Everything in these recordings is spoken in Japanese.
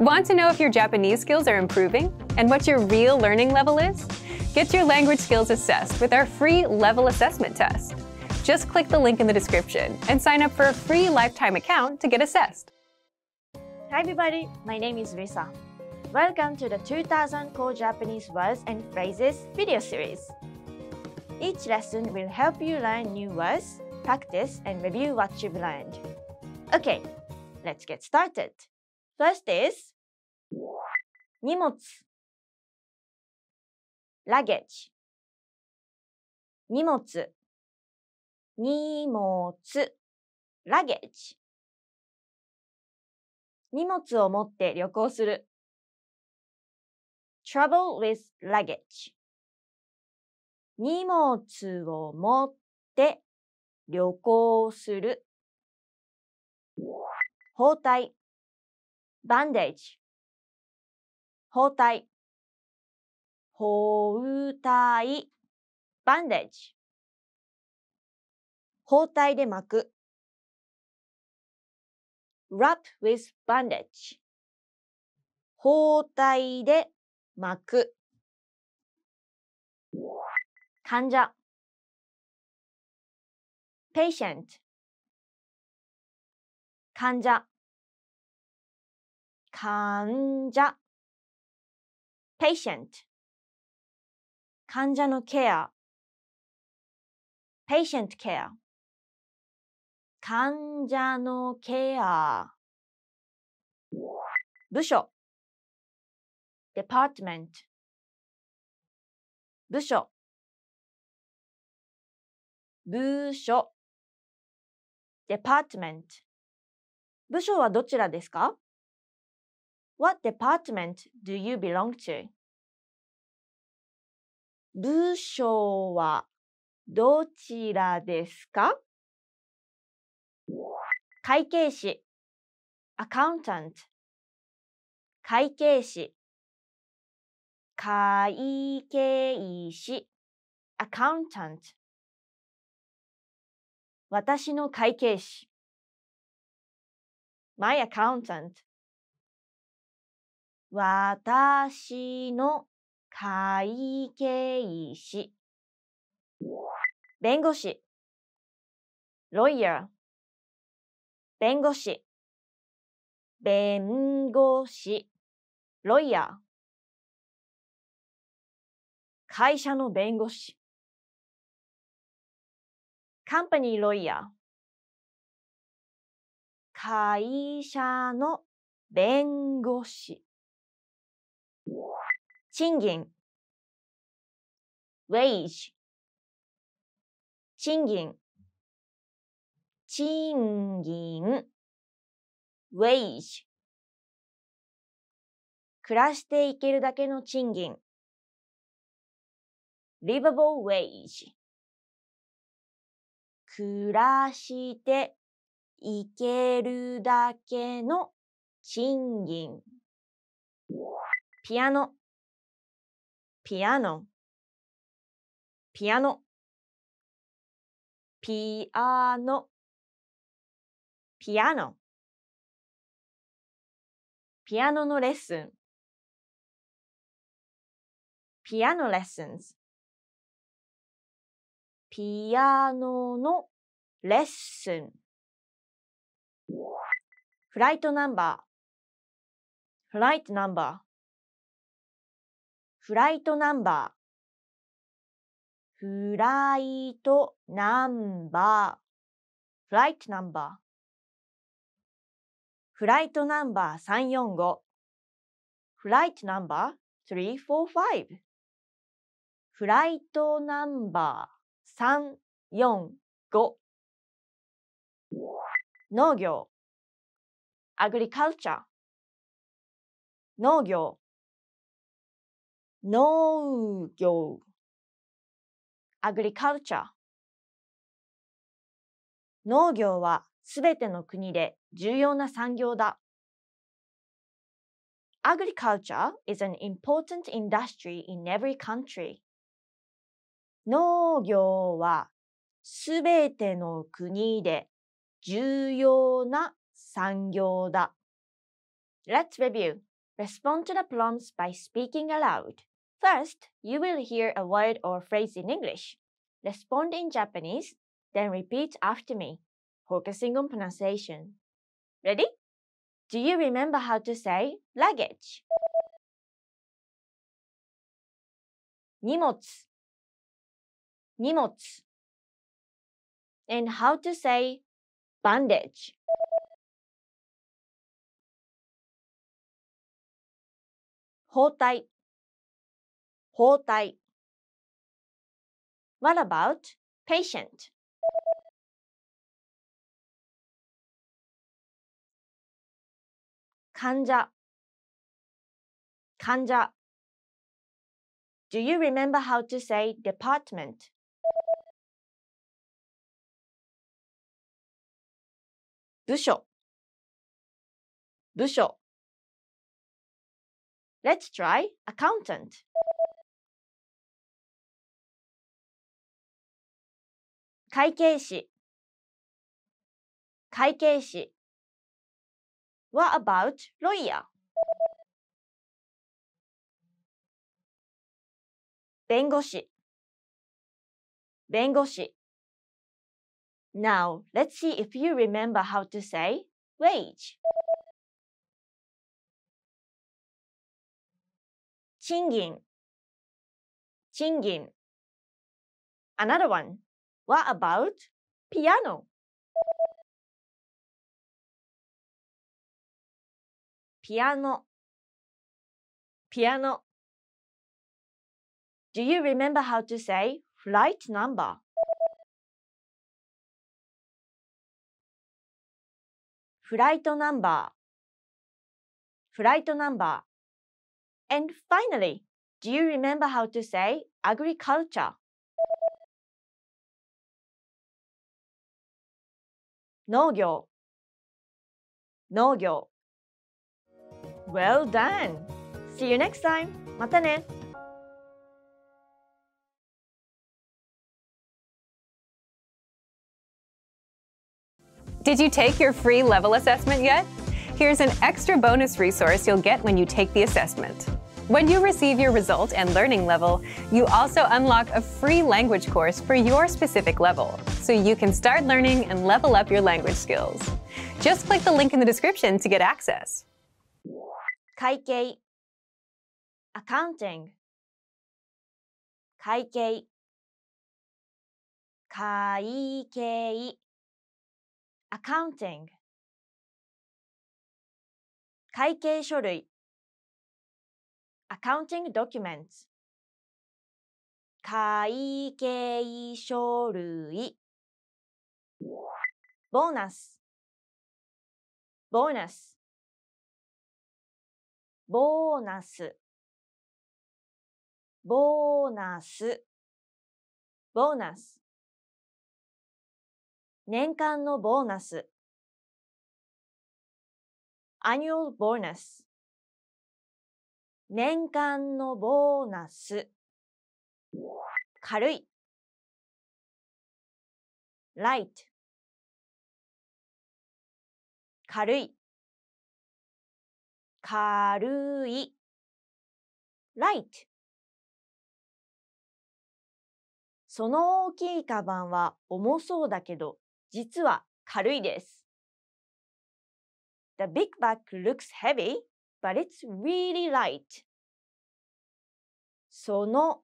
Want to know if your Japanese skills are improving and what your real learning level is? Get your language skills assessed with our free level assessment test. Just click the link in the description and sign up for a free lifetime account to get assessed. Hi everybody, my name is Risa. Welcome to the 2000 Core Japanese Words and Phrases video series. Each lesson will help you learn new words, practice, and review what you've learned. Okay, let's get started. First is 荷物 luggage 荷物荷物 luggage 荷物を持って旅行する trouble with luggage 荷物を持って旅行する包帯 bandage 包帯。包帯。bandage 包帯で巻く。wrap with bandage 包帯で巻く患者 patient 患者患者 patient 患者のケア patient care 患者のケア部署 department 部署部署 department 部署はどちらですか What department do you belong to? 部署はどちらですか会計士 accountant 会計士会計士 accountant 私の会計士 my accountant 私の会計士。弁護士。lawyer。弁護士。弁護士。lawyer。会社の弁護士。company lawyer。会社の弁護士。賃金 wage 賃金賃金 wage 暮らしていけるだけの賃金 livable wage 暮らしていけるだけの賃金ピアノピアノピアノピアノピアノピアノのレッスンピアノレッスンピアノのレッスンフライトナンバーフライトナンバーフライトナンバー。フライトナンバー。フライトナンバー。フライトナンバー345。フライトナンバー345。フライトナンバー345。農業。アグリカルチャー。農業。農業 agriculture 農業はすべての国で重要な産業だ。Agriculture is an important industry in every country. 農業はすべての国で重要な産業だ。Let's review. Respond to the prompts by speaking aloud. First, you will hear a word or phrase in English. Respond in Japanese, then repeat after me, focusing on pronunciation. Ready? Do you remember how to say luggage? 荷物荷物 and how to say bandage. Hotai 包体 What about patient? Kanja. Kanja. Do you remember how to say department? Busho. Busho. Let's try accountant. 会計士会計士 What about lawyer? 弁護士弁護士 Now, let's see if you remember how to say wage. 賃金賃金 Another one. What about piano? Piano. Piano. Do you remember how to say flight number? Flight number. Flight number. And finally, do you remember how to say agriculture? 農業農業 Well done! See you next time! Did you take your free level assessment yet? Here's an extra bonus resource you'll get when you take the assessment. When you receive your result and learning level, you also unlock a free language course for your specific level, so you can start learning and level up your language skills. Just click the link in the description to get access. 会計 accounting 会計会計 accounting 会計書類 accounting documents 会計書類ボーナスボーナスボーナスボーナスボーナス年間のボーナス annual bonus 年間のボーナス。軽い。light 軽い。軽い。light その大きいカバンは重そうだけど、実は軽いです。The big bag looks heavy but it's really light. その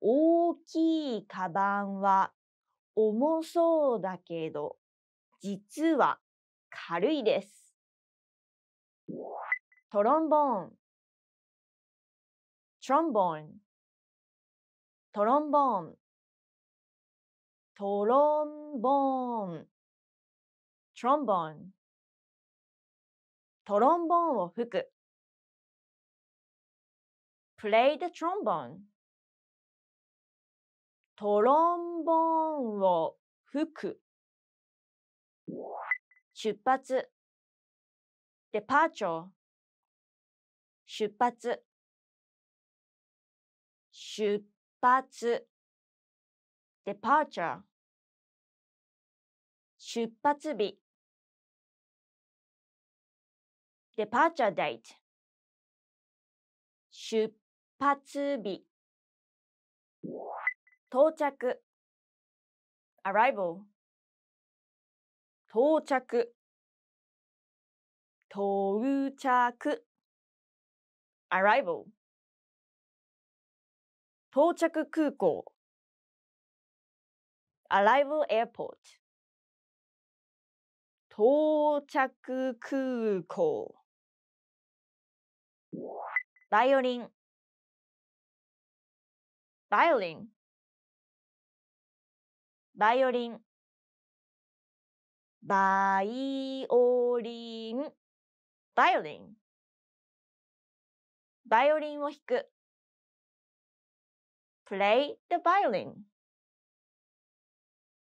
大きいカバンは重そうだけど、実は軽いです。トロンボーン、トロンボーン、トロンボーン、トロンボーン、トロンボーン、トロンボーンを吹く。play the trombone トロンボーンを吹く出発 departure 出発出発 departure 出発日 departure date 出発日到着 arrival 到着到着 arrival 到着空港 arrival airport 到着空港バイオリンバイオリン、バイオリン、バイオリン、バイオリン、バイオリンを弾く。play the violin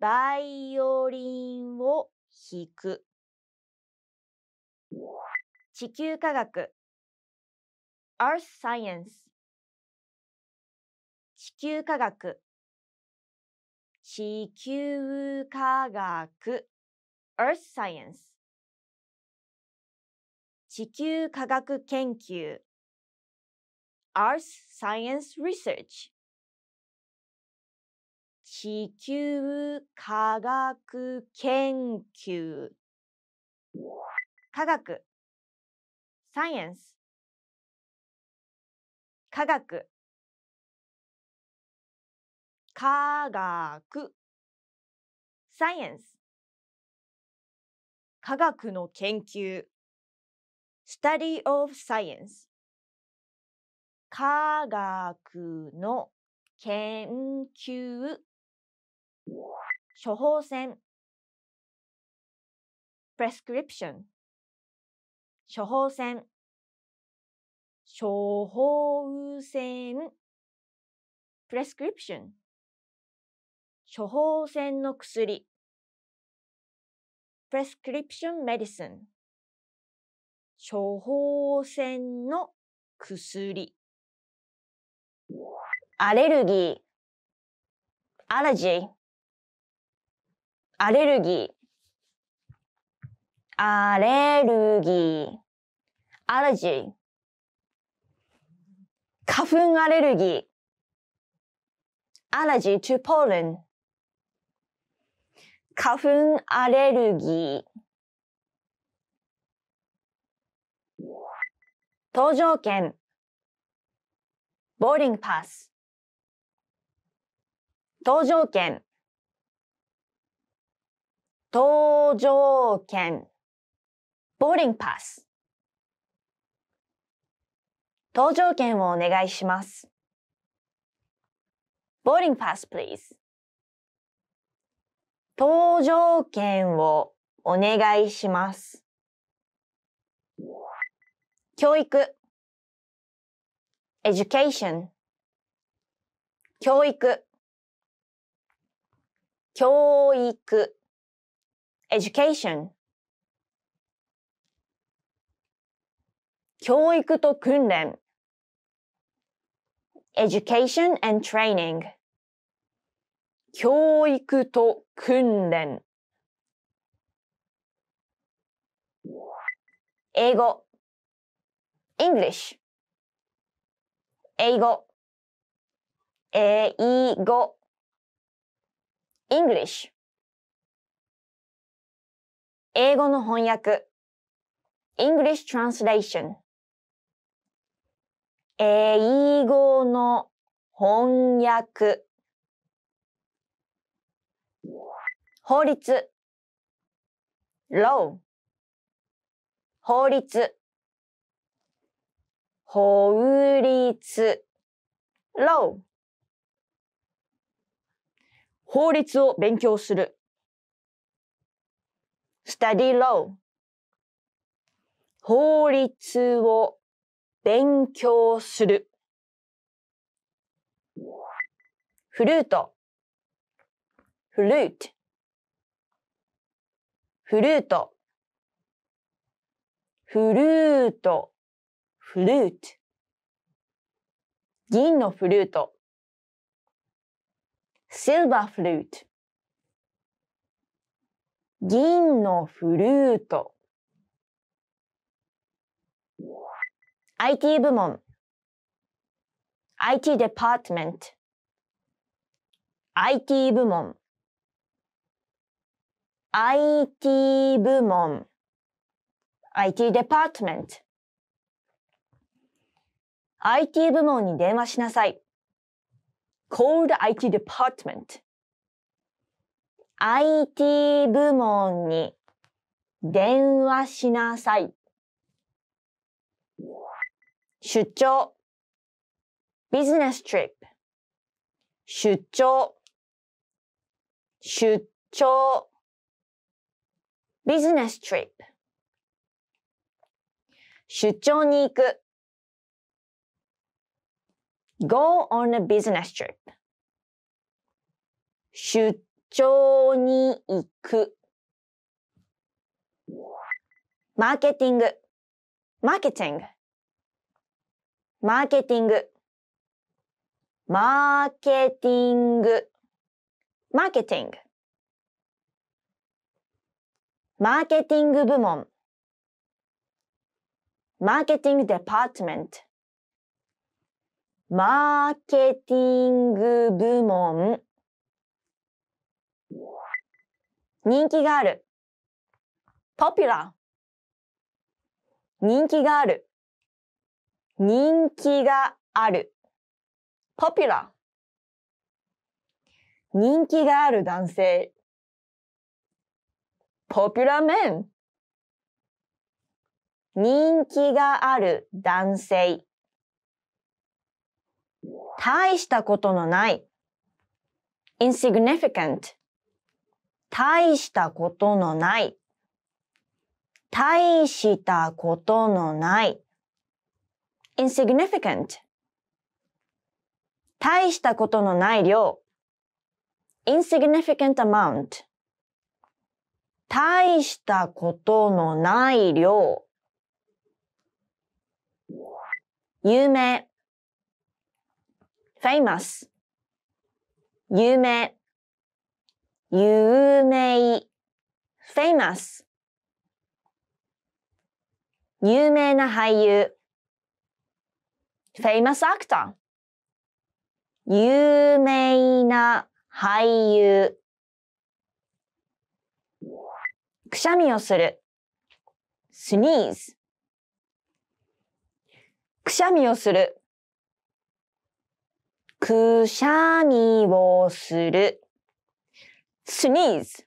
バイオリンを弾く地球科学 earth science 地球科学子宮科学 Earth Science 地球科学研究 Earth Science Research 地球科学研究科学 Science 科学科学 science 科学の研究 study of science 科学の研究処方箋 prescription 処方箋処方箋 prescription 処方箋の薬 prescription medicine 処方箋の薬アレルギーアレジーアレルギーアレルギーアレジー花粉アレルギーアレジー to pollen 花粉アレルギー。搭乗券。ボーリングパス。搭乗券。搭乗券。ボーリングパス。搭乗券をお願いします。ボーリングパス、please. 搭乗券をお願いします。教育 education 教育教育 education 教育と訓練 education and training 教育と訓練英語 English 英語英語 English 英語の翻訳 English Translation 英語の翻訳法律 law 法律法律 law 法律を勉強する study law 法律を勉強するフルートフルートフルート、フルート、フルート。銀のフルート。シルバーフルート。銀のフルート。IT 部門。IT department。IT 部門。IT 部門 IT デパートメント IT 部門に電話しなさい call the IT department IT 部門に電話しなさい出張 business trip 出張出張 business trip 出張に行く go on a business trip 出張に行くマーケティングマーケティングマーケティングマーケティングマーケティングマーケティング部門マーケティングデパートメントマーケティング部門人気があるポピュラー人気がある人気があるポピュラー人気がある男性 popular men 人気がある男性大したことのない insignificant 大したことのない大したことのない insignificant 大したことのない量 insignificant amount 大したことのない量。有名 famous 有名有名 famous 有名な俳優 famous actor 有名な俳優くしゃみをする。sneeze くしゃみをする。くしゃみをする。sneeze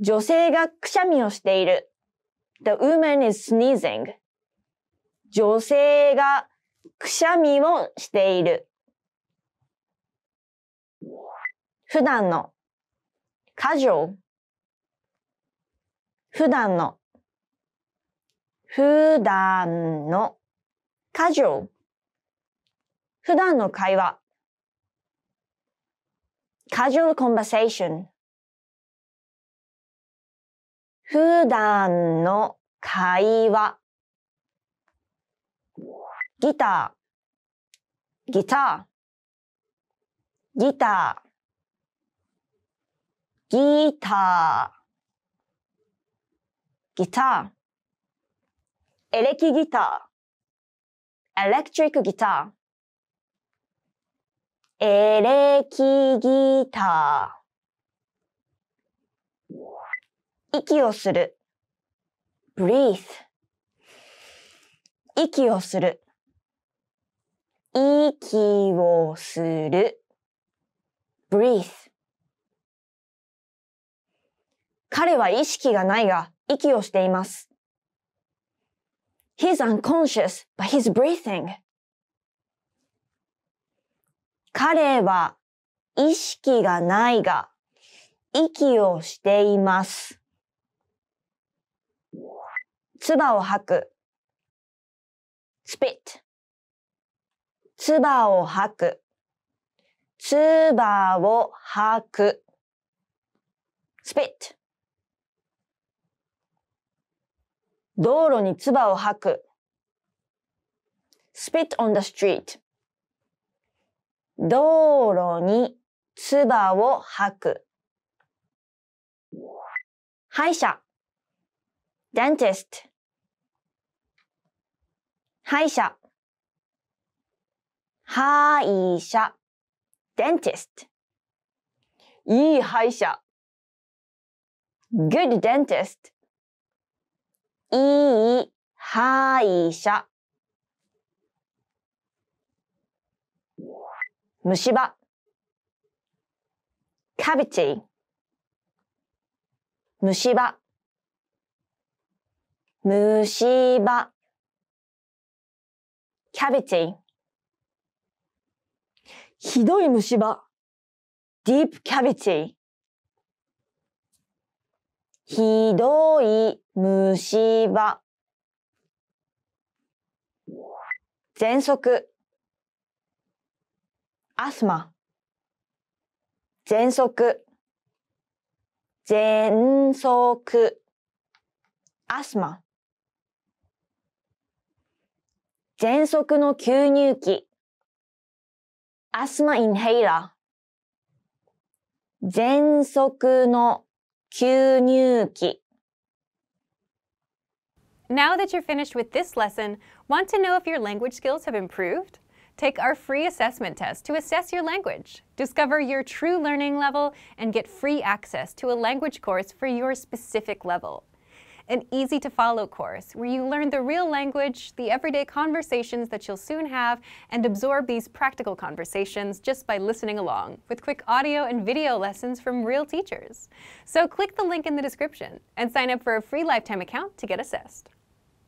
女性がくしゃみをしている。The woman is sneezing. 女性がくしゃみをしている。普段の casual 普段の普段のカジュアル普段の会話 casual conversation 普段の会話ギターギターギターギターギター、エレキギター、エレクトリックギター、エレキギター、息をする、breathe、息をする、息をする、breathe。彼は意識がないが、息をしています。He's unconscious, but he's breathing. 彼は意識がないが、息をしています。唾を吐く。spit. 唾を吐く。唾を吐く。spit. 道路に唾を吐く。spit on the street 道路に唾を吐く。歯医者 dentist 歯医者歯医者 dentist いい歯医者 good dentist いい、歯医者。虫歯。cavity。虫歯。虫歯。cavity。ひどい虫歯。deep cavity。ひどい虫歯。喘息。アスマ。喘息。喘息。アスマ。喘息の吸入器。アスマインヘイラー。喘息の吸入器 Now that you're finished with this lesson, want to know if your language skills have improved? Take our free assessment test to assess your language, discover your true learning level, and get free access to a language course for your specific level an easy to follow course where you learn the real language, the everyday conversations that you'll soon have, and absorb these practical conversations just by listening along with quick audio and video lessons from real teachers. So click the link in the description and sign up for a free lifetime account to get assessed.